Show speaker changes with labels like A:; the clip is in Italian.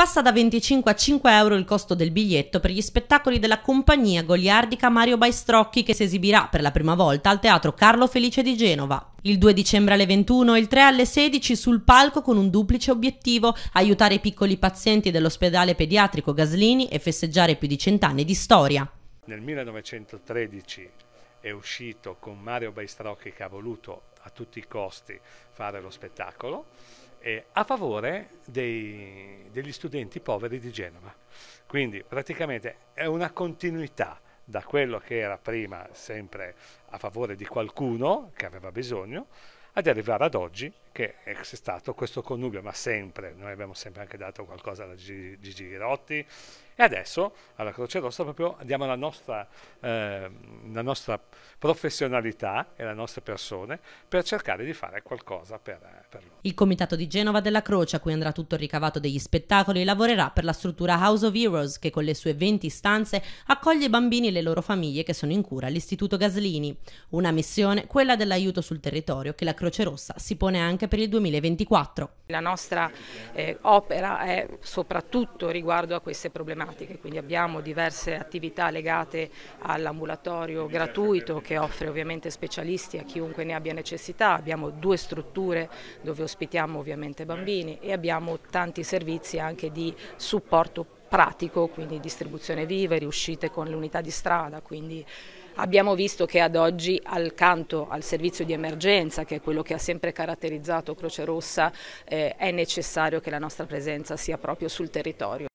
A: Passa da 25 a 5 euro il costo del biglietto per gli spettacoli della compagnia goliardica Mario Baistrocchi che si esibirà per la prima volta al Teatro Carlo Felice di Genova. Il 2 dicembre alle 21 e il 3 alle 16 sul palco con un duplice obiettivo, aiutare i piccoli pazienti dell'ospedale pediatrico Gaslini e festeggiare più di cent'anni di storia.
B: Nel 1913 è uscito con Mario Baistrocchi che ha voluto a tutti i costi fare lo spettacolo eh, a favore dei, degli studenti poveri di Genova. Quindi praticamente è una continuità da quello che era prima sempre a favore di qualcuno che aveva bisogno ad arrivare ad oggi che c'è stato questo connubio, ma sempre, noi abbiamo sempre anche dato qualcosa alla Gigi, Girotti e adesso alla Croce Rossa proprio diamo la nostra, eh, la nostra professionalità e le nostre persone per cercare di fare qualcosa per,
A: per loro. Il Comitato di Genova della Croce, a cui andrà tutto il ricavato degli spettacoli, lavorerà per la struttura House of Heroes che con le sue 20 stanze accoglie i bambini e le loro famiglie che sono in cura all'Istituto Gaslini. Una missione, quella dell'aiuto sul territorio, che la Croce Rossa si pone anche anche per il 2024.
C: La nostra eh, opera è soprattutto riguardo a queste problematiche, quindi abbiamo diverse attività legate all'ambulatorio gratuito che offre ovviamente specialisti a chiunque ne abbia necessità, abbiamo due strutture dove ospitiamo ovviamente bambini e abbiamo tanti servizi anche di supporto pratico, quindi distribuzione viveri, uscite con l'unità di strada, quindi Abbiamo visto che ad oggi accanto al servizio di emergenza, che è quello che ha sempre caratterizzato Croce Rossa, eh, è necessario che la nostra presenza sia proprio sul territorio.